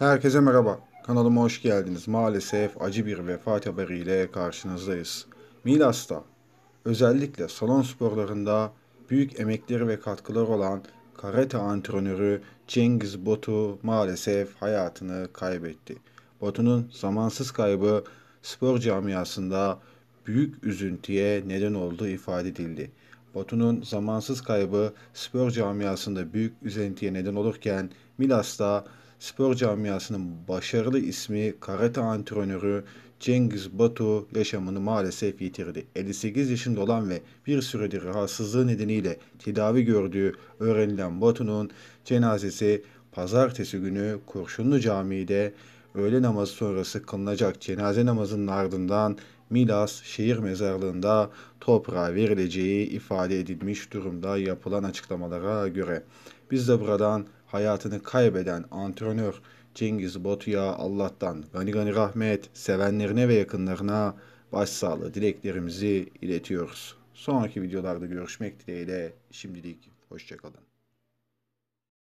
Herkese merhaba. Kanalıma hoş geldiniz. Maalesef acı bir vefat haberiyle karşınızdayız. Milas'ta özellikle salon sporlarında büyük emekleri ve katkıları olan karate antrenörü Cengiz Botu maalesef hayatını kaybetti. Botu'nun zamansız kaybı spor camiasında büyük üzüntüye neden olduğu ifade edildi. Botu'nun zamansız kaybı spor camiasında büyük üzüntüye neden olurken Milas'ta spor camiasının başarılı ismi karate antrenörü Cengiz Batu yaşamını maalesef yitirdi. 58 yaşında olan ve bir süredir rahatsızlığı nedeniyle tedavi gördüğü öğrenilen Batu'nun cenazesi pazartesi günü Kurşunlu Camii'de öğle namazı sonrası kılınacak cenaze namazının ardından Milas şehir mezarlığında toprağa verileceği ifade edilmiş durumda yapılan açıklamalara göre. Biz de buradan hayatını kaybeden antrenör Cengiz Batu'ya Allah'tan gani gani rahmet, sevenlerine ve yakınlarına başsağlığı dileklerimizi iletiyoruz. Sonraki videolarda görüşmek dileğiyle şimdilik hoşçakalın.